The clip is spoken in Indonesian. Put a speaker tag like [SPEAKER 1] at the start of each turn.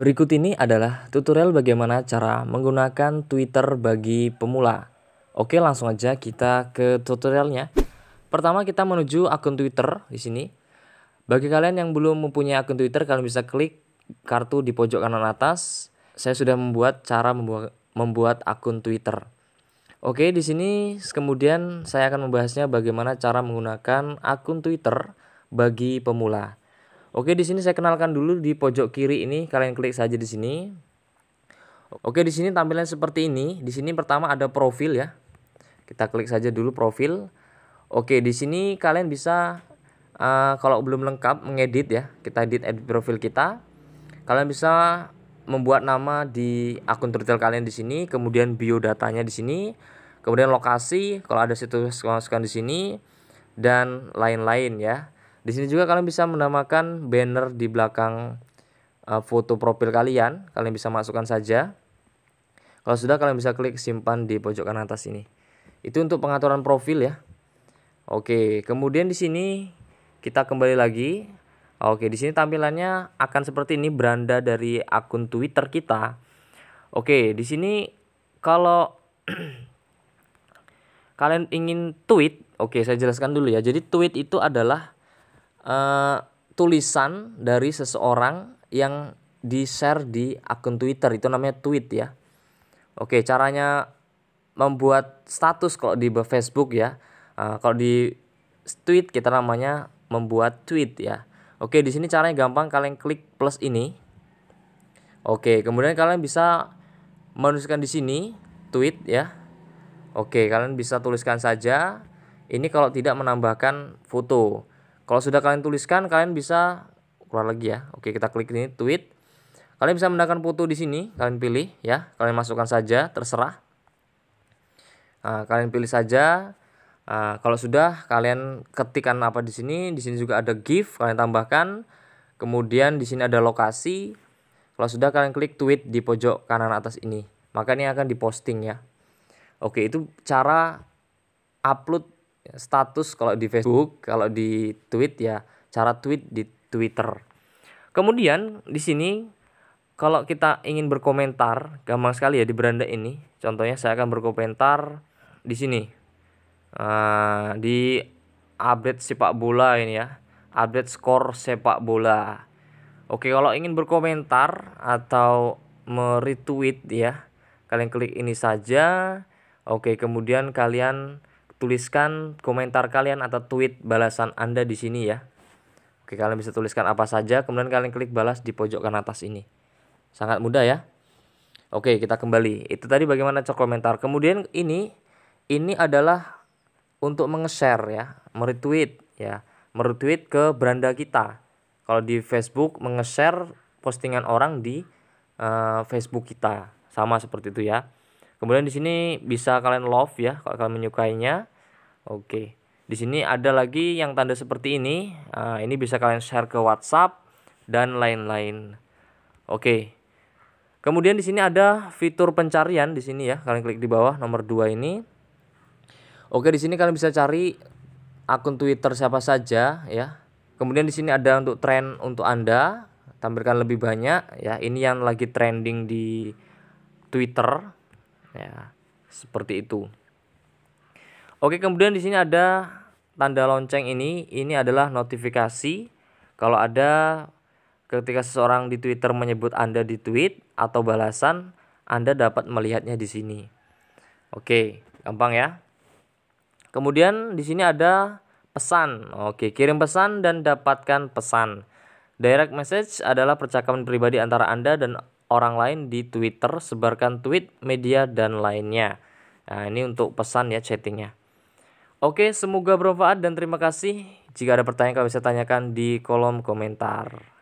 [SPEAKER 1] Berikut ini adalah tutorial bagaimana cara menggunakan Twitter bagi pemula. Oke, langsung aja kita ke tutorialnya. Pertama kita menuju akun Twitter di sini. Bagi kalian yang belum mempunyai akun Twitter, kalian bisa klik kartu di pojok kanan atas. Saya sudah membuat cara membuat akun Twitter. Oke, di sini kemudian saya akan membahasnya bagaimana cara menggunakan akun Twitter bagi pemula. Oke, di sini saya kenalkan dulu di pojok kiri ini kalian klik saja di sini. Oke, di sini tampilan seperti ini. Di sini pertama ada profil ya. Kita klik saja dulu profil. Oke, di sini kalian bisa uh, kalau belum lengkap mengedit ya. Kita edit edit profil kita. Kalian bisa membuat nama di akun Twitter kalian di sini, kemudian biodatanya di sini, kemudian lokasi kalau ada situs masukkan di sini dan lain-lain ya. Di sini juga kalian bisa menamakan banner di belakang uh, foto profil kalian. Kalian bisa masukkan saja. Kalau sudah kalian bisa klik simpan di pojok kanan atas ini. Itu untuk pengaturan profil ya. Oke, kemudian di sini kita kembali lagi. Oke, di sini tampilannya akan seperti ini beranda dari akun Twitter kita. Oke, di sini kalau kalian ingin tweet, oke saya jelaskan dulu ya. Jadi tweet itu adalah uh, tulisan dari seseorang yang di-share di akun Twitter itu namanya tweet ya. Oke, caranya membuat status kalau di Facebook ya. Uh, kalau di tweet kita namanya membuat tweet ya. Oke, di sini caranya gampang kalian klik plus ini. Oke, kemudian kalian bisa menuliskan di sini tweet ya. Oke, kalian bisa tuliskan saja. Ini kalau tidak menambahkan foto. Kalau sudah kalian tuliskan, kalian bisa keluar lagi ya. Oke, kita klik ini tweet. Kalian bisa menekan foto di sini, kalian pilih ya. Kalian masukkan saja, terserah. Nah, kalian pilih saja. Nah, kalau sudah kalian ketikkan apa di sini, di sini juga ada GIF, kalian tambahkan. Kemudian di sini ada lokasi. Kalau sudah kalian klik tweet di pojok kanan atas ini, maka ini akan diposting ya. Oke, itu cara upload Ya, status kalau di Facebook, kalau di tweet ya cara tweet di Twitter. Kemudian di sini kalau kita ingin berkomentar, gampang sekali ya di beranda ini. Contohnya saya akan berkomentar di sini. Uh, di update sepak bola ini ya. Update skor sepak bola. Oke, kalau ingin berkomentar atau meretweet ya, kalian klik ini saja. Oke, kemudian kalian tuliskan komentar kalian atau tweet balasan Anda di sini ya. Oke, kalian bisa tuliskan apa saja, kemudian kalian klik balas di pojok kanan atas ini. Sangat mudah ya. Oke, kita kembali. Itu tadi bagaimana cek komentar. Kemudian ini ini adalah untuk menge-share ya, meretweet ya, meretweet ke beranda kita. Kalau di Facebook menge-share postingan orang di uh, Facebook kita. Sama seperti itu ya. Kemudian di sini bisa kalian love ya kalau kalian menyukainya. Oke. Di sini ada lagi yang tanda seperti ini. Nah, ini bisa kalian share ke WhatsApp dan lain-lain. Oke. Kemudian di sini ada fitur pencarian di sini ya. Kalian klik di bawah nomor 2 ini. Oke, di sini kalian bisa cari akun Twitter siapa saja ya. Kemudian di sini ada untuk tren untuk Anda, tampilkan lebih banyak ya. Ini yang lagi trending di Twitter ya seperti itu oke kemudian di sini ada tanda lonceng ini ini adalah notifikasi kalau ada ketika seseorang di Twitter menyebut Anda di tweet atau balasan Anda dapat melihatnya di sini oke gampang ya kemudian di sini ada pesan oke kirim pesan dan dapatkan pesan Direct message adalah percakapan pribadi antara Anda dan orang lain di Twitter, sebarkan tweet, media, dan lainnya. Nah, ini untuk pesan ya chattingnya. Oke, semoga bermanfaat dan terima kasih. Jika ada pertanyaan kalian bisa tanyakan di kolom komentar.